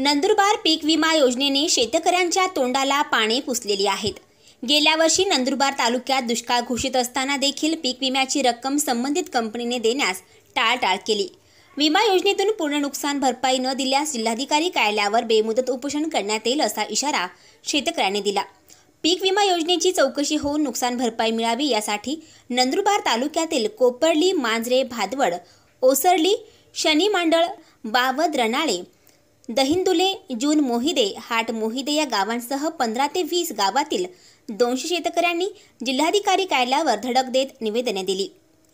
नंदुरबार पीक विमा योजनेने शेतकऱ्यांच्या तोंडाला पाणी पुसलेली आहेत गेल्या वर्षी नंदुरबार तालुक्यात दुष्काळ घोषित असताना देखील पीक विम्याची रक्कम संबंधित कंपनीने देण्यास टाळटाळ केली विमा योजनेतून पूर्ण नुकसान भरपाई न दिल्यास जिल्हाधिकारी कार्यालयावर बेमुदत उपोषण करण्यात येईल असा इशारा शेतकऱ्यांनी दिला पीक विमा योजनेची चौकशी होऊन नुकसान भरपाई मिळावी यासाठी नंदुरबार तालुक्यातील कोपर्ली मांजरे भादवड ओसरली शनी मांडळ बावद रणाळे दहिंदुले जून मोहिदे हाट मोहिदे या गावांसह पंधरा ते वीस गावातील दोनशे शेतकऱ्यांनी जिल्हाधिकारी कार्यालयावर धडक देत निवेदने दिली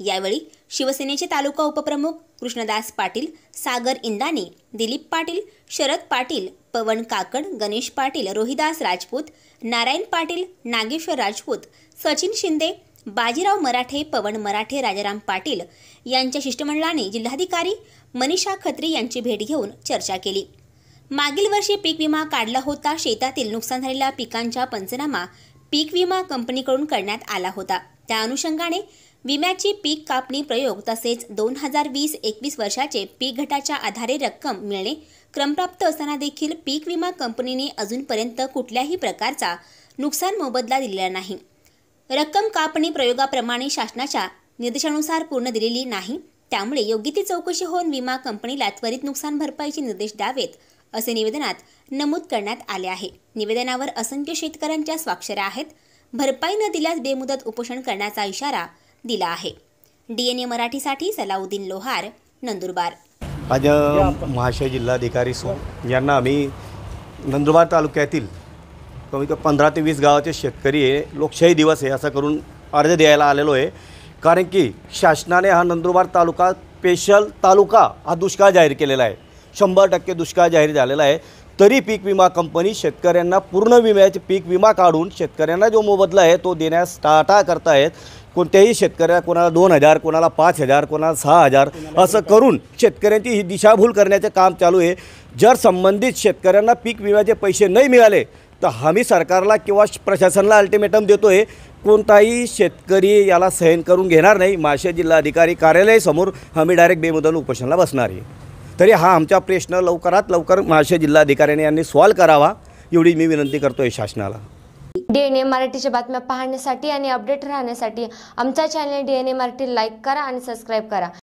यावेळी शिवसेनेचे तालुका उपप्रमुख कृष्णदास पाटील सागर इंदाने दिलीप पाटील शरद पाटील पवन काकड गणेश पाटील रोहिदास राजपूत नारायण पाटील नागेश्वर राजपूत सचिन शिंदे बाजीराव मराठे पवन मराठे राजाराम पाटील यांच्या शिष्टमंडळाने जिल्हाधिकारी मनीषा खत्री यांची भेट घेऊन चर्चा केली मागील वर्षी पीक विमा काढला होता शेतातील नुकसान झालेल्या पिकांचा पंचनामा पीक विमा कंपनीकडून करण्यात आला होता त्या अनुषंगाने विम्याची पीक कापणी प्रयोग तसेच दोन हजार वीस एकवीस वर्षाचे पीक घटाच्या आधारे रक्कम मिळणे क्रमप्राप्त असताना देखील पीक विमा कंपनीने अजूनपर्यंत कुठल्याही प्रकारचा नुकसान मोबदला दिलेला नाही रक्कम कापणी प्रयोगाप्रमाणे शासनाच्या निर्देशानुसार पूर्ण दिलेली नाही त्यामुळे योग्य ती चौकशी होऊन विमा कंपनीला त्वरित नुकसान भरपाईचे निर्देश द्यावेत असे निवेदनात नमूद करण्यात आले आहे निवेदनावर असंख्य शेतकऱ्यांच्या स्वाक्षऱ्या आहेत भरपाई न दिल्यास बेमुदत उपोषण करण्याचा इशारा दिला आहे डीएनए मराठीसाठी सलाउद्दीन लोहार नंदुरबार आज महाशय जिल्हाधिकारी सो यांना आम्ही नंदुरबार तालुक्यातील कमी पंधरा ते वीस गावाचे शेतकरी हे लोकशाही दिवस आहे असं करून अर्ज द्यायला आलेलो आहे कारण की शासनाने हा नंदुरबार तालुका स्पेशल तालुका हा दुष्काळ जाहीर केलेला आहे शंभर टक्के दुष्काळ जाहीर झालेला आहे तरी पीक विमा कंपनी शेतकऱ्यांना पूर्ण विम्याचे पीक विमा काढून शेतकऱ्यांना जो मोबदला आहे तो देण्यास टाळाटाळ करतायत कोणत्याही शेतकऱ्याला कोणाला दोन हजार कोणाला पाच हजार कोणाला सहा हजार असं करून शेतकऱ्यांची ही दिशाभूल करण्याचे काम चालू आहे जर संबंधित शेतकऱ्यांना पीक विम्याचे पैसे नाही मिळाले तर आम्ही सरकारला किंवा प्रशासनाला अल्टिमेटम देतो आहे कोणताही शेतकरी याला सहन करून घेणार नाही माशे जिल्हाधिकारी कार्यालयासमोर आम्ही डायरेक्ट बेमुदल उपोषणाला बसणार आहे तरी हा आमचा प्रश्न लवकरात लवकर महाशय जिल्हाधिकाऱ्यांनी यांनी सॉल्व करावा एवढी मी विनंती करतोय शासनाला डी एन ए मराठीच्या बातम्या पाहण्यासाठी आणि अपडेट राहण्यासाठी आमचा channel D N A Marathi like करा आणि सबस्क्राईब करा